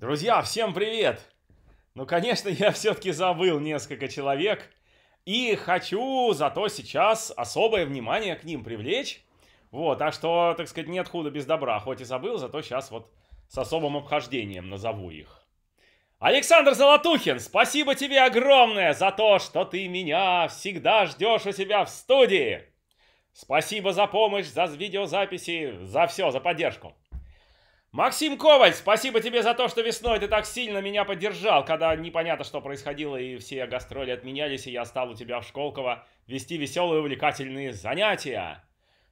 Друзья, всем привет! Ну, конечно, я все-таки забыл несколько человек. И хочу зато сейчас особое внимание к ним привлечь. Вот, так что, так сказать, нет худа без добра. Хоть и забыл, зато сейчас вот с особым обхождением назову их. Александр Золотухин, спасибо тебе огромное за то, что ты меня всегда ждешь у себя в студии. Спасибо за помощь, за видеозаписи, за все, за поддержку. Максим Коваль, спасибо тебе за то, что весной ты так сильно меня поддержал, когда непонятно, что происходило, и все гастроли отменялись, и я стал у тебя в Школково вести веселые увлекательные занятия.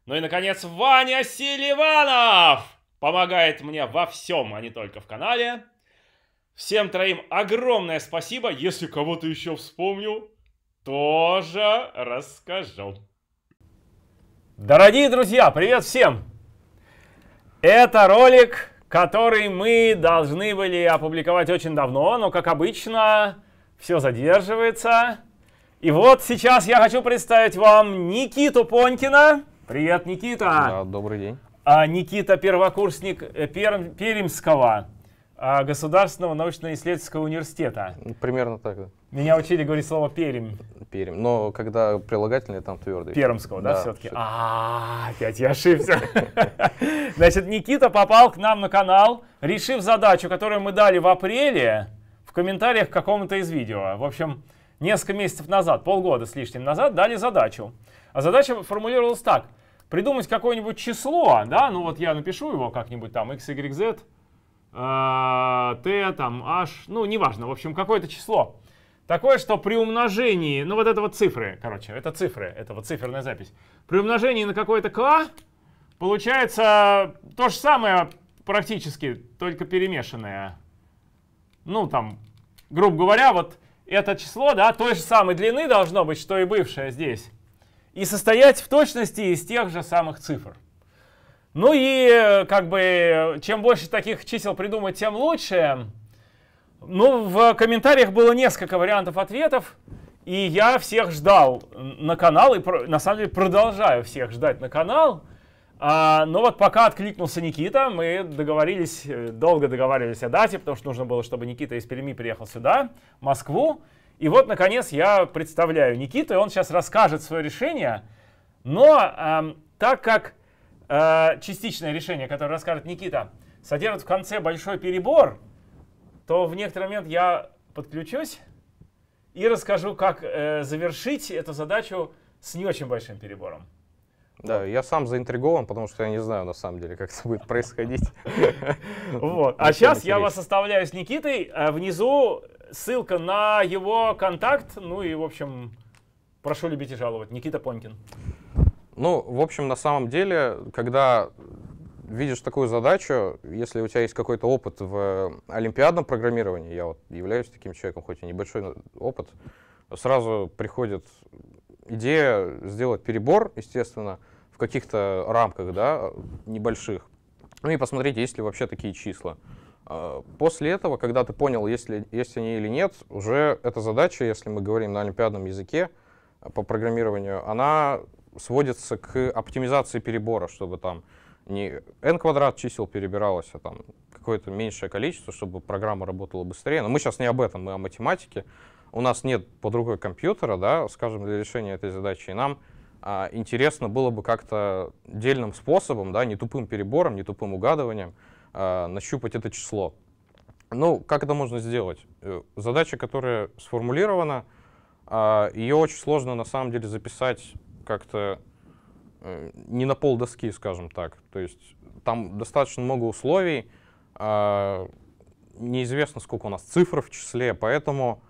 Ну и, наконец, Ваня Селиванов помогает мне во всем, а не только в канале. Всем троим огромное спасибо. Если кого-то еще вспомню, тоже расскажу. Дорогие друзья, привет всем! Это ролик который мы должны были опубликовать очень давно, но, как обычно, все задерживается. И вот сейчас я хочу представить вам Никиту Понькина. Привет, Никита. Да, добрый день. А, Никита первокурсник э, Пер, а, Государственного научно-исследовательского университета. Примерно так, да. Меня учили говорить слово перим. Перим. Но когда прилагательное, там твердый. Пермского, да, да все-таки? Все а, а, опять я ошибся. Значит, Никита попал к нам на канал, решив задачу, которую мы дали в апреле в комментариях к какому-то из видео. В общем, несколько месяцев назад, полгода с лишним назад, дали задачу. А задача формулировалась так. Придумать какое-нибудь число, да, ну вот я напишу его как-нибудь там, x, y, z, t, э, там, h, ну неважно, в общем, какое-то число Такое, что при умножении, ну вот это вот цифры, короче, это цифры, это вот циферная запись. При умножении на какое-то k получается то же самое практически, только перемешанное. Ну там, грубо говоря, вот это число, да, той же самой длины должно быть, что и бывшее здесь. И состоять в точности из тех же самых цифр. Ну и э, как бы э, чем больше таких чисел придумать, тем лучше. Ну, в комментариях было несколько вариантов ответов, и я всех ждал на канал, и на самом деле продолжаю всех ждать на канал. А, но вот пока откликнулся Никита, мы договорились, э, долго договаривались о дате, потому что нужно было, чтобы Никита из Перми приехал сюда, в Москву. И вот, наконец, я представляю Никиту, и он сейчас расскажет свое решение. Но э, так как э, частичное решение, которое расскажет Никита, содержит в конце большой перебор, то в некоторый момент я подключусь и расскажу, как э, завершить эту задачу с не очень большим перебором. Да, я сам заинтригован, потому что я не знаю на самом деле, как это будет происходить. А сейчас я вас оставляю с Никитой. Э, внизу ссылка на его контакт. Ну и, в общем, прошу любить и жаловать. Никита Понькин. Ну, в общем, на самом деле, когда видишь такую задачу, если у тебя есть какой-то опыт в э, олимпиадном программировании, я вот являюсь таким человеком, хоть и небольшой опыт, сразу приходит идея сделать перебор, естественно, в каких-то рамках, да, небольших. Ну и посмотреть, есть ли вообще такие числа. А, после этого, когда ты понял, есть, ли, есть они или нет, уже эта задача, если мы говорим на олимпиадном языке э, по программированию, она сводится к оптимизации перебора, чтобы там не n квадрат чисел перебиралось, а там какое-то меньшее количество, чтобы программа работала быстрее. Но мы сейчас не об этом, мы о математике. У нас нет под рукой компьютера, да, скажем, для решения этой задачи, и нам а, интересно было бы как-то дельным способом, да, не тупым перебором, не тупым угадыванием а, нащупать это число. Ну, как это можно сделать? Э, задача, которая сформулирована, а, ее очень сложно на самом деле записать как-то Э, не на пол доски, скажем так. То есть там достаточно много условий, а, неизвестно, сколько у нас цифр в числе, поэтому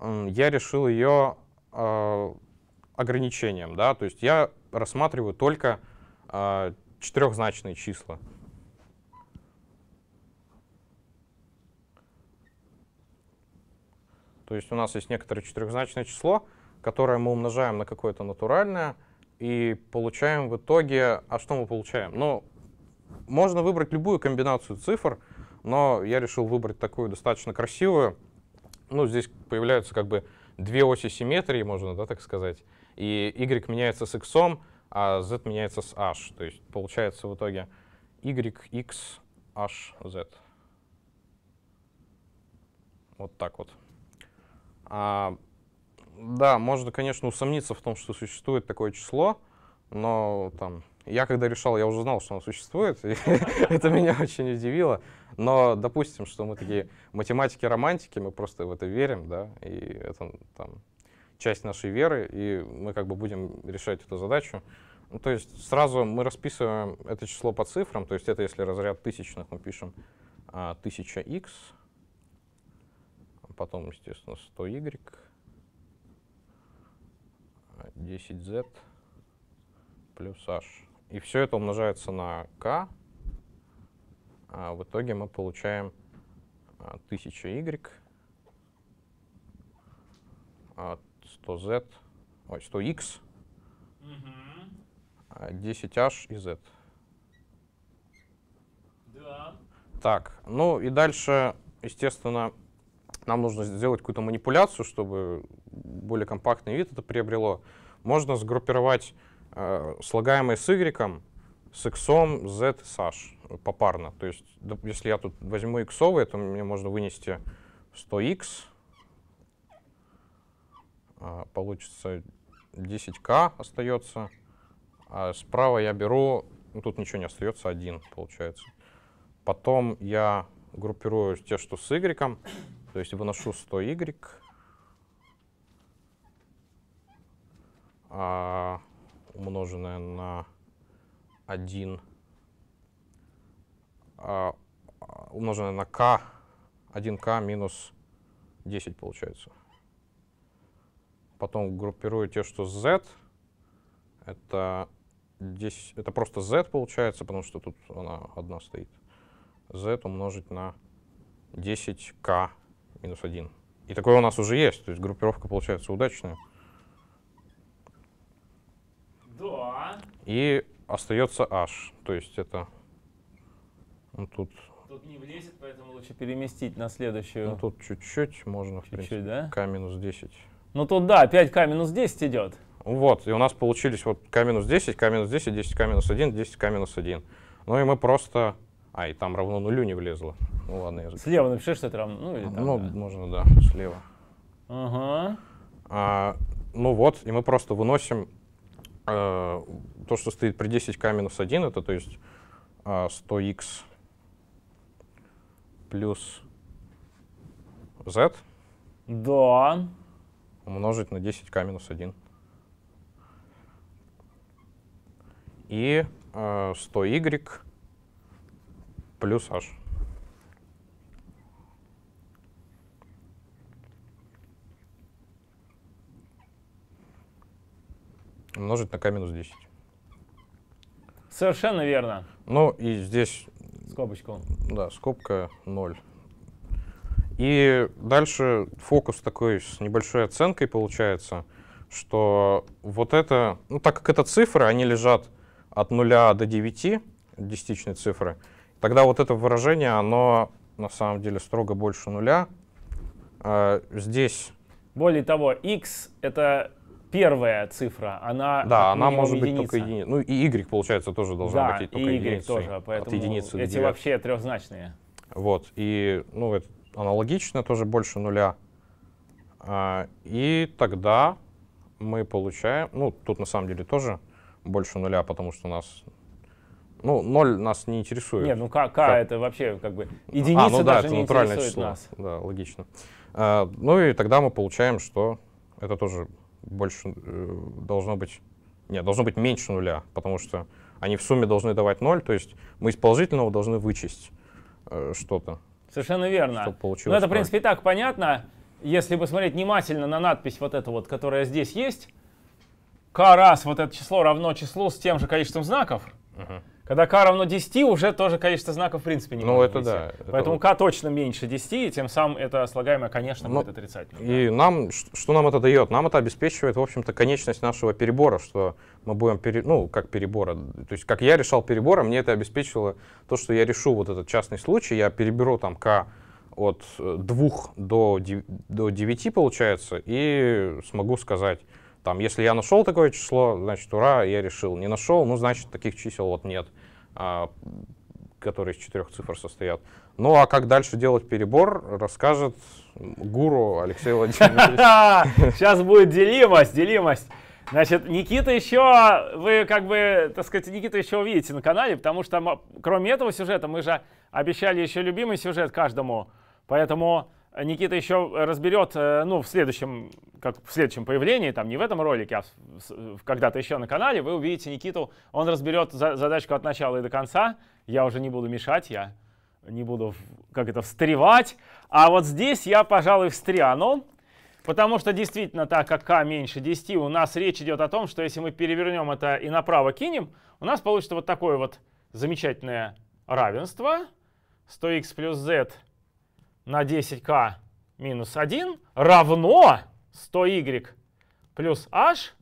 я решил ее а, ограничением. Да? То есть я рассматриваю только а, четырехзначные числа. То есть у нас есть некоторое четырехзначное число, которое мы умножаем на какое-то натуральное — и получаем в итоге... А что мы получаем? Ну, можно выбрать любую комбинацию цифр, но я решил выбрать такую достаточно красивую. Ну, здесь появляются как бы две оси симметрии, можно да, так сказать. И y меняется с x, а z меняется с h. То есть получается в итоге y, x, h, z. Вот так вот. А, да, можно, конечно, усомниться в том, что существует такое число, но там, я когда решал, я уже знал, что оно существует, и это меня очень удивило. Но допустим, что мы такие математики-романтики, мы просто в это верим, да, и это там часть нашей веры, и мы как бы будем решать эту задачу. Ну, то есть сразу мы расписываем это число по цифрам, то есть это если разряд тысячных мы пишем а, 1000x, потом, естественно, 100y, 10z плюс h. И все это умножается на k. А в итоге мы получаем 1000y, а, 100z, ой, 100x, 10h а, и z. Да. Так, ну и дальше, естественно, нам нужно сделать какую-то манипуляцию, чтобы более компактный вид это приобрело, можно сгруппировать э, слагаемые с y, с x, z, с h попарно. То есть если я тут возьму x, то мне можно вынести 100x, а, получится 10k остается, а справа я беру, ну, тут ничего не остается, 1 получается. Потом я группирую те, что с y, то есть выношу 100y, А, умноженное на 1, а, умноженное на k, 1k минус 10 получается. Потом группирую те, что z, это, 10, это просто z получается, потому что тут она одна стоит. z умножить на 10k минус 1. И такое у нас уже есть, то есть группировка получается удачная. И остается h, то есть это ну, тут... Тут не влезет, поэтому лучше переместить на следующую. Ну, тут чуть-чуть можно, чуть -чуть, в принципе, да? k минус 10. Ну, тут, да, 5k минус 10 идет. Вот, и у нас получились вот k минус 10, k минус 10, 10k минус 1, 10k минус 1. Ну и мы просто... А, и там равно нулю не влезло. Ну ладно, я запишу. Слева напиши, что это равно. Ну, или там, ну да. можно, да, слева. Ага. А, ну вот, и мы просто выносим Э, то, что стоит при 10к минус 1, это то есть 100x а, плюс z. Да. Умножить на 10к минус 1. И 100y э, плюс h. умножить на k минус 10. Совершенно верно. Ну и здесь... Скобочку. Да, скобка 0. И дальше фокус такой с небольшой оценкой получается, что вот это, ну так как это цифры, они лежат от 0 до 9, десятичные цифры, тогда вот это выражение, оно на самом деле строго больше нуля. А, здесь... Более того, x — это первая цифра, она Да, она может единица. быть только единица. Ну и Y, получается, тоже должна да, быть только единица. Да, и y тоже, поэтому от единицы эти вообще трехзначные. Вот, и, ну, это аналогично, тоже больше нуля. А, и тогда мы получаем, ну, тут на самом деле тоже больше нуля, потому что у нас ну, ноль нас не интересует. Не, ну к, к как... это вообще как бы единица а, ну, да, даже это не интересует число. нас. Да, логично. А, ну и тогда мы получаем, что это тоже больше э, должно быть... Нет, должно быть меньше нуля, потому что они в сумме должны давать ноль, то есть мы из положительного должны вычесть э, что-то. Совершенно верно. Что получилось. Ну, это, в принципе, и так понятно. Если посмотреть внимательно на надпись вот эту вот, которая здесь есть, k раз вот это число равно числу с тем же количеством знаков, uh-huh. Когда k равно 10, уже тоже количество знаков в принципе не Ну, это нести. да. Поэтому это... k точно меньше 10, и тем самым это слагаемое, конечно, Но... Ну, будет отрицательным. И да. нам, что нам это дает? Нам это обеспечивает, в общем-то, конечность нашего перебора, что мы будем, пере... ну, как перебора, то есть как я решал перебора, мне это обеспечило то, что я решу вот этот частный случай, я переберу там k от 2 э, до до 9 получается, и смогу сказать, там, если я нашел такое число, значит, ура, я решил. Не нашел, ну, значит, таких чисел вот нет, а, которые из четырех цифр состоят. Ну, а как дальше делать перебор, расскажет гуру Алексей Владимирович. Сейчас будет делимость, делимость. Значит, Никита еще, вы как бы, так сказать, Никита еще увидите на канале, потому что кроме этого сюжета мы же обещали еще любимый сюжет каждому. Поэтому Никита еще э, разберет, э, ну, в следующем, как в следующем появлении, там не в этом ролике, а когда-то еще на канале, вы увидите Никиту, он разберет задачку от начала и до конца. Я уже не буду мешать, я не буду, как это, встревать. А вот здесь я, пожалуй, встряну, потому что действительно, так как k меньше 10, у нас речь идет о том, что если мы перевернем это и направо кинем, у нас получится вот такое вот замечательное равенство 100x плюс z на 10k минус 1 равно 100y плюс h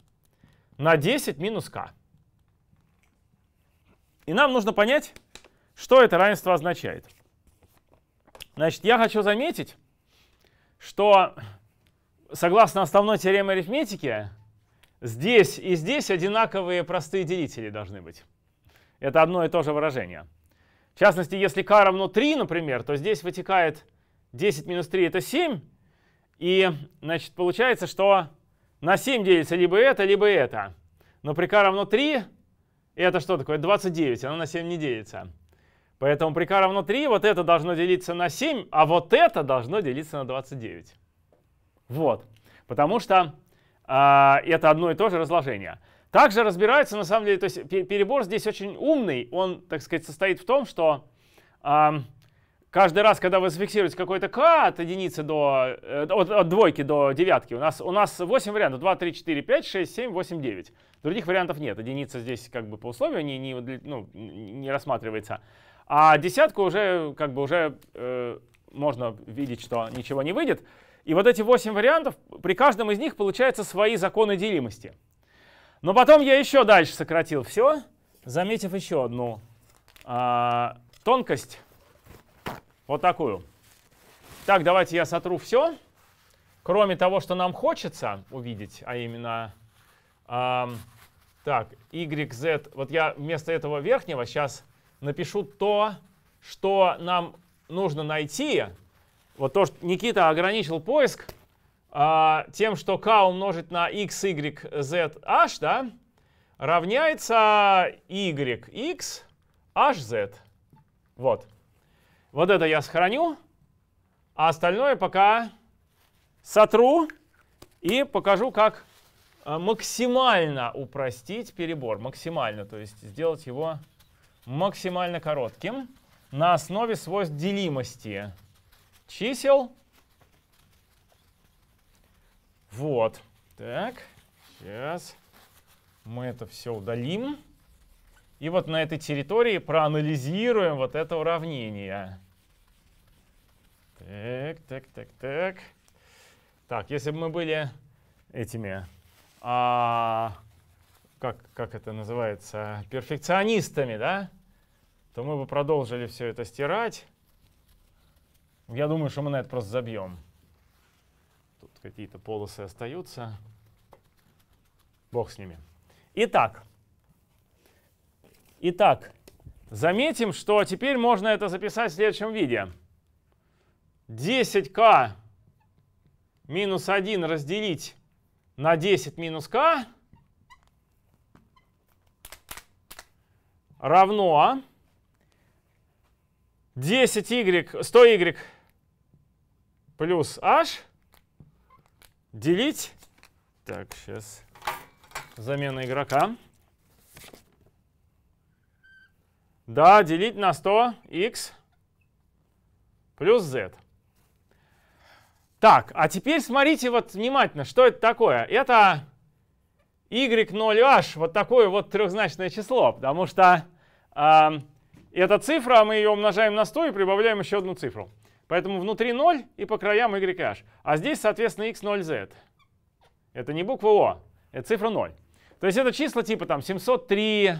на 10 минус k. И нам нужно понять, что это равенство означает. Значит, я хочу заметить, что согласно основной теореме арифметики, здесь и здесь одинаковые простые делители должны быть. Это одно и то же выражение. В частности, если k равно 3, например, то здесь вытекает 10 минус 3 это 7. И, значит, получается, что на 7 делится либо это, либо это. Но при k равно 3, это что такое? 29, оно на 7 не делится. Поэтому при k равно 3 вот это должно делиться на 7, а вот это должно делиться на 29. Вот. Потому что э, это одно и то же разложение. Также разбирается на самом деле, то есть перебор здесь очень умный. Он, так сказать, состоит в том, что э, каждый раз, когда вы зафиксируете какой-то k от единицы до, э, от, от двойки до девятки, у нас, у нас 8 вариантов, 2, 3, 4, 5, 6, 7, 8, 9. Других вариантов нет, единица здесь как бы по условию не, не, ну, не рассматривается. А десятку уже как бы уже э, можно видеть, что ничего не выйдет. И вот эти 8 вариантов, при каждом из них получаются свои законы делимости. Но потом я еще дальше сократил все, заметив еще одну э, тонкость. Вот такую. Так, давайте я сотру все. Кроме того, что нам хочется увидеть, а именно... Эм, так, Y, Z. Вот я вместо этого верхнего сейчас напишу то, что нам нужно найти. Вот то, что Никита ограничил поиск э, тем, что k умножить на x, y, z, h, да, равняется y, x, h, z. Вот. Вот это я сохраню, а остальное пока сотру и покажу, как э, максимально упростить перебор. Максимально, то есть сделать его максимально коротким на основе свойств делимости чисел. Вот. Так, сейчас мы это все удалим. И вот на этой территории проанализируем вот это уравнение. Так, так, так, так. Так, если бы мы были этими, а, как, как это называется, перфекционистами, да, то мы бы продолжили все это стирать. Я думаю, что мы на это просто забьем. Тут какие-то полосы остаются. Бог с ними. Итак. Итак, заметим, что теперь можно это записать в следующем виде. 10 к минус 1 разделить на 10 минус к равно 10y, а? 100y плюс h делить, так, сейчас замена игрока, да, делить на 100x плюс z. Так, а теперь смотрите вот внимательно, что это такое. Это y0h, вот такое вот трехзначное число, потому что э, эта цифра, мы ее умножаем на 100 и прибавляем еще одну цифру. Поэтому внутри 0 и по краям yh. А здесь, соответственно, x0z. Это не буква О, это цифра 0. То есть это числа типа там 703,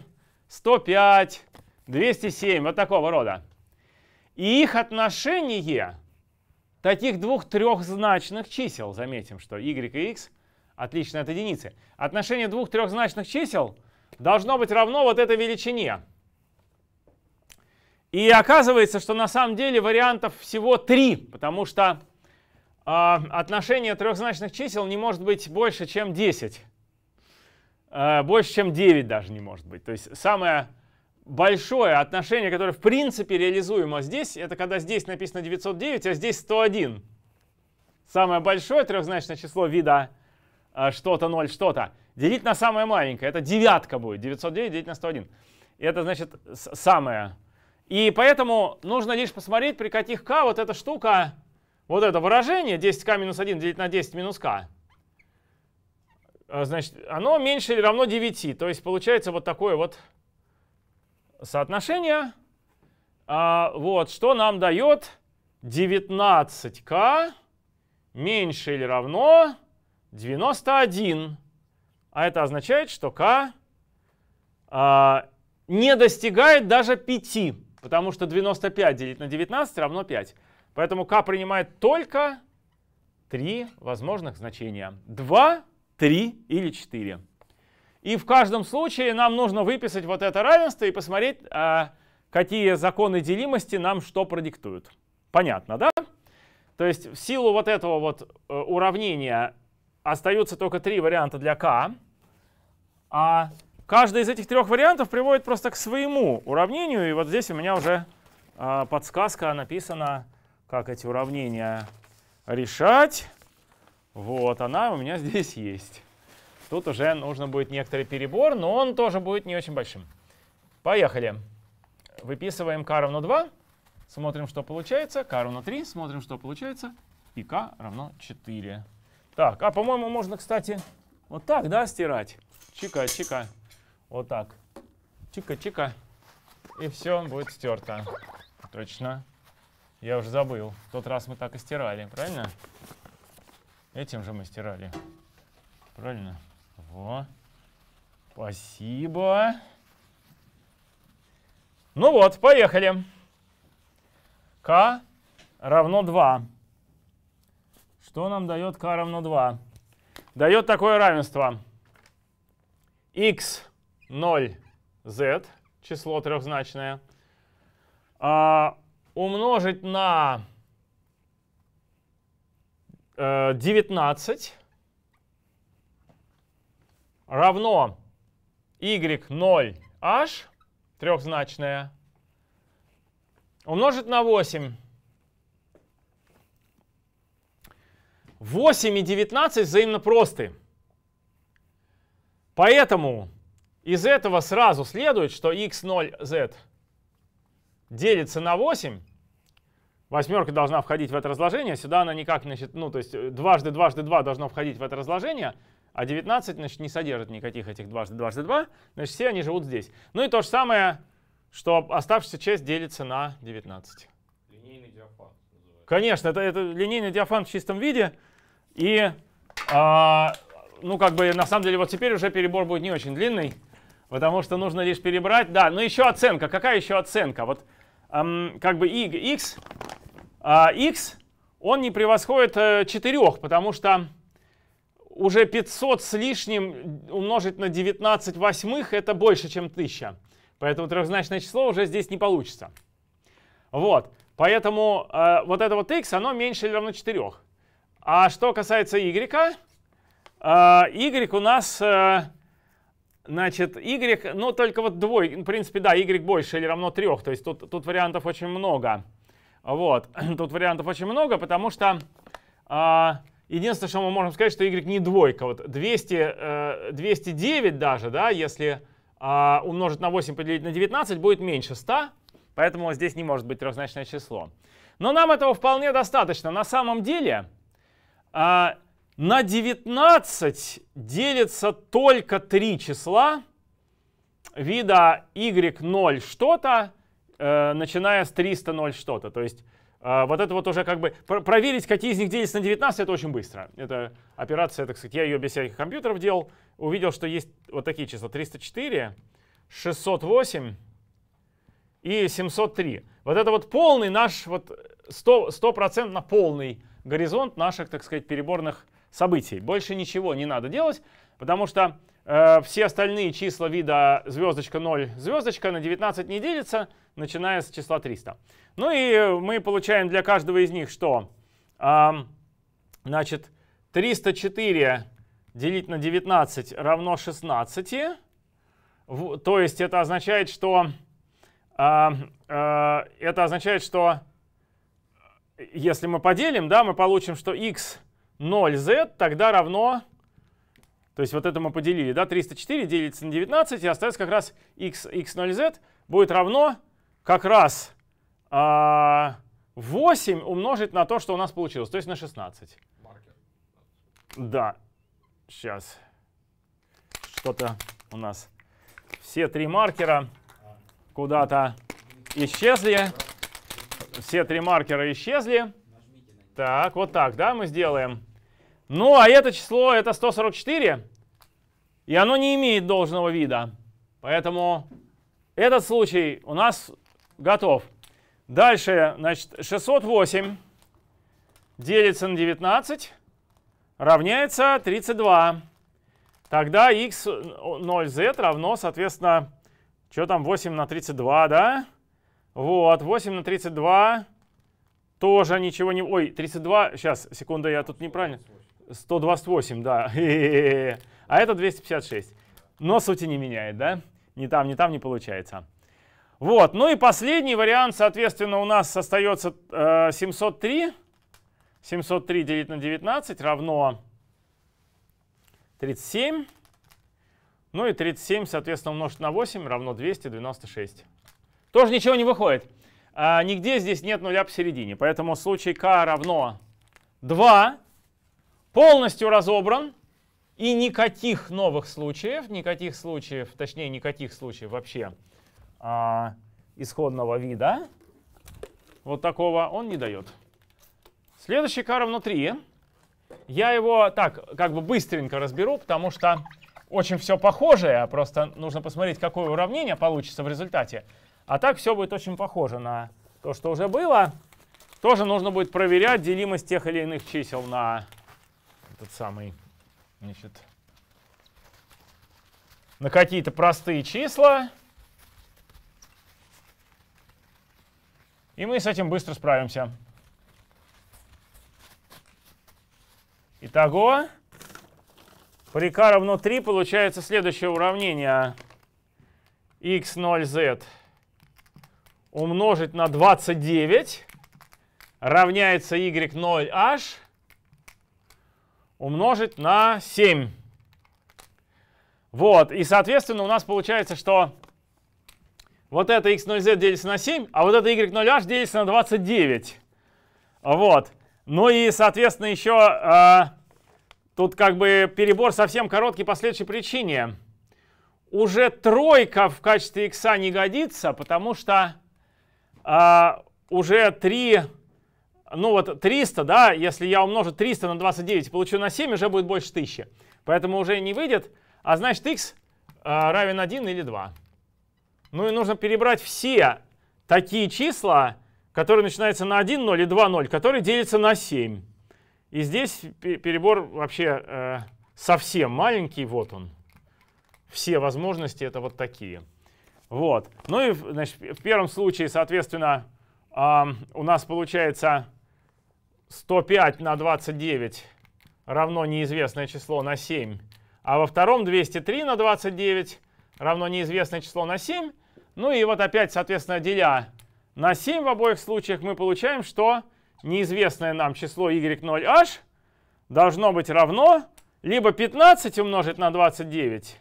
105, 207, вот такого рода. И их отношение таких двух трехзначных чисел, заметим, что y и x отлично от единицы, отношение двух трехзначных чисел должно быть равно вот этой величине. И оказывается, что на самом деле вариантов всего три, потому что э, отношение трехзначных чисел не может быть больше, чем 10. Э, больше, чем 9 даже не может быть. То есть самое большое отношение, которое в принципе реализуемо здесь, это когда здесь написано 909, а здесь 101. Самое большое трехзначное число вида а, что-то, 0, что-то, делить на самое маленькое. Это девятка будет. 909 делить на 101. И это значит самое. И поэтому нужно лишь посмотреть, при каких k вот эта штука, вот это выражение 10k минус 1 делить на 10 минус k, а, значит, оно меньше или равно 9. То есть получается вот такое вот соотношение. А, вот, что нам дает 19 к меньше или равно 91. А это означает, что к а, не достигает даже 5, потому что 95 делить на 19 равно 5. Поэтому к принимает только три возможных значения. 2, 3 или 4. И в каждом случае нам нужно выписать вот это равенство и посмотреть, а, какие законы делимости нам что продиктуют. Понятно, да? То есть в силу вот этого вот э, уравнения остаются только три варианта для k, а каждый из этих трех вариантов приводит просто к своему уравнению. И вот здесь у меня уже а, подсказка написана, как эти уравнения решать. Вот она у меня здесь есть. Тут уже нужно будет некоторый перебор, но он тоже будет не очень большим. Поехали. Выписываем k равно 2, смотрим, что получается. k равно 3, смотрим, что получается. И k равно 4. Так, а по-моему, можно, кстати, вот так, да, стирать? Чика-чика. Вот так. Чика-чика. И все будет стерто. Точно. Я уже забыл. В тот раз мы так и стирали, правильно? Этим же мы стирали. Правильно? Во. Спасибо. Ну вот, поехали. К равно 2. Что нам дает К равно 2? Дает такое равенство. x 0 z, число трехзначное, а, умножить на 19 э, равно y0h, трехзначное умножить на 8. 8 и 19 взаимно просты. Поэтому из этого сразу следует, что x0z делится на 8. Восьмерка должна входить в это разложение. Сюда она никак, значит, ну, то есть э, дважды дважды два должно входить в это разложение а 19, значит, не содержит никаких этих дважды дважды 2, значит, все они живут здесь. Ну и то же самое, что оставшаяся часть делится на 19. Линейный диафан. Называется. Конечно, это, это линейный диафан в чистом виде. И, э, ну, как бы, на самом деле, вот теперь уже перебор будет не очень длинный, потому что нужно лишь перебрать. Да, но еще оценка. Какая еще оценка? Вот, эм, как бы, и, x, э, x, он не превосходит э, 4, потому что уже 500 с лишним умножить на 19 восьмых, это больше, чем 1000. Поэтому трехзначное число уже здесь не получится. Вот, поэтому э, вот это вот x, оно меньше или равно 4. А что касается y, э, y у нас, э, значит, y, ну только вот двой, в принципе, да, y больше или равно 3, то есть тут, тут вариантов очень много. Вот, тут вариантов очень много, потому что... Э, Единственное, что мы можем сказать, что y не двойка. Вот 200, 209 э, даже, да, если а, умножить на 8 поделить на 19, будет меньше 100. Поэтому здесь не может быть трехзначное число. Но нам этого вполне достаточно. На самом деле а, на 19 делится только три числа вида y0 что-то, э, начиная с 300 0 что-то. То есть а, вот это вот уже как бы проверить, какие из них делятся на 19, это очень быстро. Это операция, так сказать, я ее без всяких компьютеров делал. Увидел, что есть вот такие числа 304, 608 и 703. Вот это вот полный наш, вот 100%, 100 полный горизонт наших, так сказать, переборных событий. Больше ничего не надо делать, потому что э, все остальные числа вида звездочка 0, звездочка на 19 не делится — начиная с числа 300. Ну и э, мы получаем для каждого из них что? Значит, 304 делить на 19 равно 16. То есть это означает, что э, это означает, что э, если мы поделим, да, мы получим, что x 0z тогда равно, то есть вот это мы поделили, да, 304 делится на 19, и остается как раз x, x0z будет равно как раз 8 а, умножить на то, что у нас получилось, то есть на 16. Маркер. Да, сейчас что-то у нас. Все три маркера куда-то исчезли. Все три маркера исчезли. Так, вот так, да, мы сделаем. Ну, а это число, это 144, и оно не имеет должного вида. Поэтому этот случай у нас Готов. Дальше, значит, 608 делится на 19 равняется 32. Тогда x 0z равно, соответственно, что там 8 на 32, да? Вот, 8 на 32 тоже ничего не... Ой, 32, сейчас, секунда, я тут неправильно. 128, да. А это 256. Но сути не меняет, да? Не там, не там не получается. Вот, ну и последний вариант, соответственно, у нас остается 703. Э, 703 делить на 19 равно 37. Ну и 37, соответственно, умножить на 8 равно 296. Тоже ничего не выходит. А, нигде здесь нет нуля посередине. Поэтому случай k равно 2 полностью разобран. И никаких новых случаев, никаких случаев, точнее, никаких случаев вообще а, исходного вида, вот такого, он не дает. Следующий k равно 3. Я его так, как бы быстренько разберу, потому что очень все похожее, а просто нужно посмотреть, какое уравнение получится в результате. А так все будет очень похоже на то, что уже было. Тоже нужно будет проверять делимость тех или иных чисел на этот самый, значит, на какие-то простые числа. И мы с этим быстро справимся. Итого, прика равно 3, получается следующее уравнение. x0z умножить на 29 равняется y0h умножить на 7. Вот, и, соответственно, у нас получается, что вот это x0z делится на 7, а вот это y0h делится на 29. Вот. Ну и, соответственно, еще э, а, тут как бы перебор совсем короткий по следующей причине. Уже тройка в качестве x не годится, потому что э, уже 3, ну вот 300, да, если я умножу 300 на 29 получу на 7, уже будет больше 1000. Поэтому уже не выйдет, а значит x э, а, равен 1 или 2. Ну и нужно перебрать все такие числа, которые начинаются на 1, 0 и 2, 0, которые делятся на 7. И здесь перебор вообще э, совсем маленький, вот он. Все возможности это вот такие. Вот. Ну и значит, в первом случае, соответственно, э, у нас получается 105 на 29 равно неизвестное число на 7, а во втором 203 на 29 равно неизвестное число на 7, ну и вот опять, соответственно, деля на 7 в обоих случаях, мы получаем, что неизвестное нам число y0h должно быть равно либо 15 умножить на 29,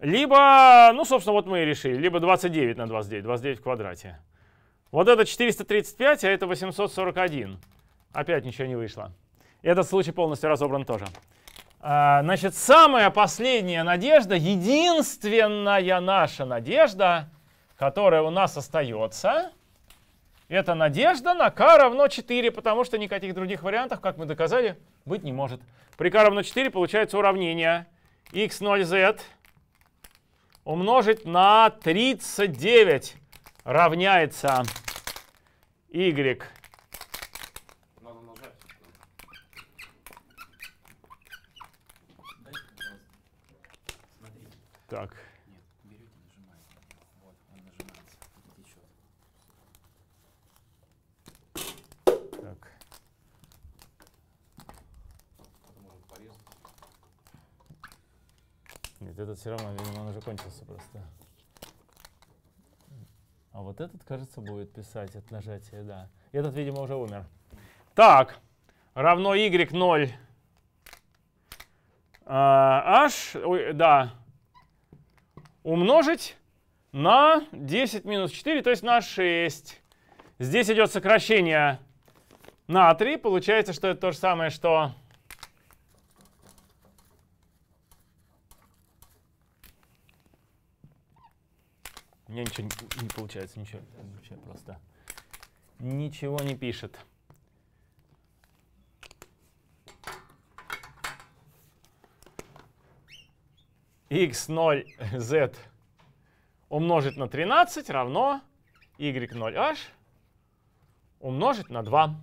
либо, ну, собственно, вот мы и решили, либо 29 на 29, 29 в квадрате. Вот это 435, а это 841. Опять ничего не вышло. Этот случай полностью разобран тоже. А, значит, самая последняя надежда, единственная наша надежда, которая у нас остается, это надежда на k равно 4, потому что никаких других вариантов, как мы доказали, быть не может. При k равно 4 получается уравнение x0z умножить на 39 равняется y Так. Нет, берете, нажимаете Вот, он нажимается и течет. Так. Это может порезать. Нет, этот все равно, видимо, он уже кончился просто. А вот этот, кажется, будет писать от нажатия, да. Этот, видимо, уже умер. Так, равно y 0 а, h, да, умножить на 10 минус 4, то есть на 6. Здесь идет сокращение на 3. Получается, что это то же самое, что... У меня ничего не, не получается, ничего вообще просто ничего не пишет. x0z умножить на 13 равно y0h умножить на 2.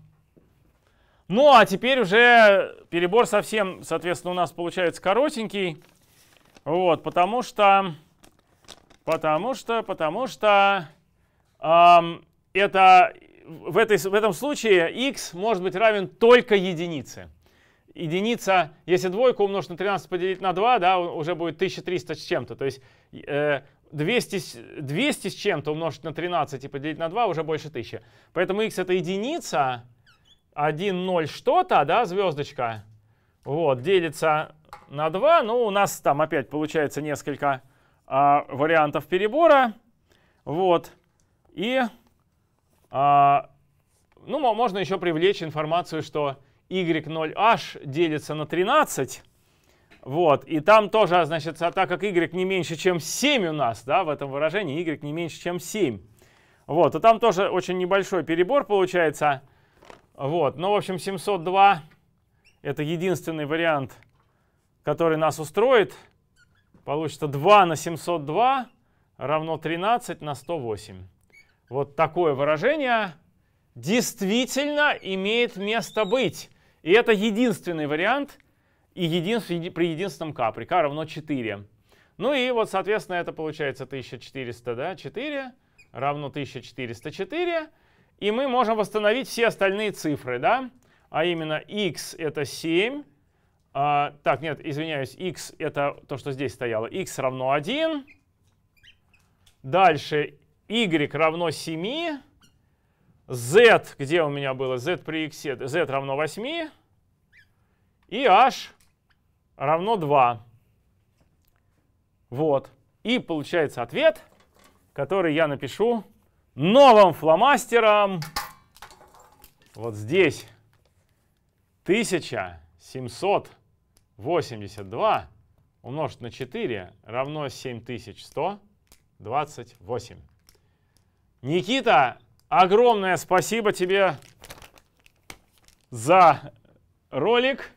Ну, а теперь уже перебор совсем, соответственно, у нас получается коротенький. Вот, потому что, потому что, потому что эм, это в, этой, в этом случае x может быть равен только единице единица, если двойку умножить на 13 поделить на 2, да, уже будет 1300 с чем-то. То есть э, 200, 200 с чем-то умножить на 13 и поделить на 2 уже больше 1000. Поэтому x это единица, 1, 0 что-то, да, звездочка, вот, делится на 2. Ну, у нас там опять получается несколько а, вариантов перебора. Вот. И, а, ну, можно еще привлечь информацию, что y0h делится на 13. Вот, и там тоже, а, значит, а так как y не меньше, чем 7 у нас, да, в этом выражении y не меньше, чем 7. Вот, и там тоже очень небольшой перебор получается. Вот, ну, в общем, 702 — это единственный вариант, который нас устроит. Получится 2 на 702 равно 13 на 108. Вот такое выражение действительно имеет место быть. И это единственный вариант и единств, при единственном k. При k равно 4. Ну и вот, соответственно, это получается 1400, да, 4 равно 1404. И мы можем восстановить все остальные цифры, да? А именно x это 7. А, так, нет, извиняюсь, x это то, что здесь стояло. x равно 1. Дальше y равно 7 z, где у меня было z при x, z равно 8, и h равно 2. Вот. И получается ответ, который я напишу новым фломастером вот здесь. 1782 умножить на 4 равно 7128. Никита Огромное спасибо тебе за ролик,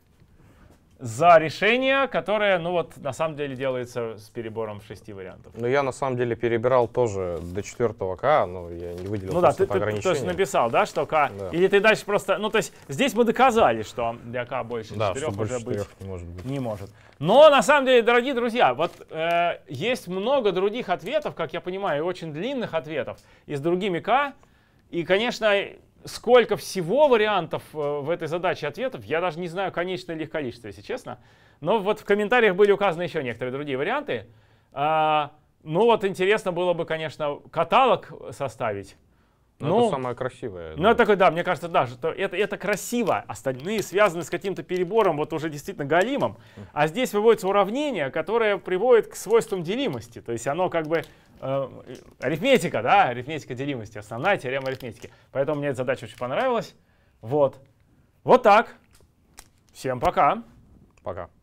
за решение, которое, ну вот, на самом деле делается с перебором шести вариантов. Ну, я на самом деле перебирал тоже до четвертого К, но я не выделил Ну да, ты, ты то есть написал, да, что К? Да. Или ты дальше просто, ну то есть здесь мы доказали, что для К больше да, четырех больше уже быть не может, быть не может. Но на самом деле, дорогие друзья, вот э, есть много других ответов, как я понимаю, очень длинных ответов и с другими К, и, конечно, сколько всего вариантов э, в этой задаче ответов, я даже не знаю конечно, ли их количество, если честно. Но вот в комментариях были указаны еще некоторые другие варианты. А, ну вот интересно было бы, конечно, каталог составить. ну, это ну, самое красивое. Ну, это, такой, да, мне кажется, да, что это, это красиво. Остальные связаны с каким-то перебором, вот уже действительно галимым. А здесь выводится уравнение, которое приводит к свойствам делимости. То есть оно как бы Э, арифметика, да, арифметика делимости, основная теорема арифметики. Поэтому мне эта задача очень понравилась. Вот. Вот так. Всем пока. Пока.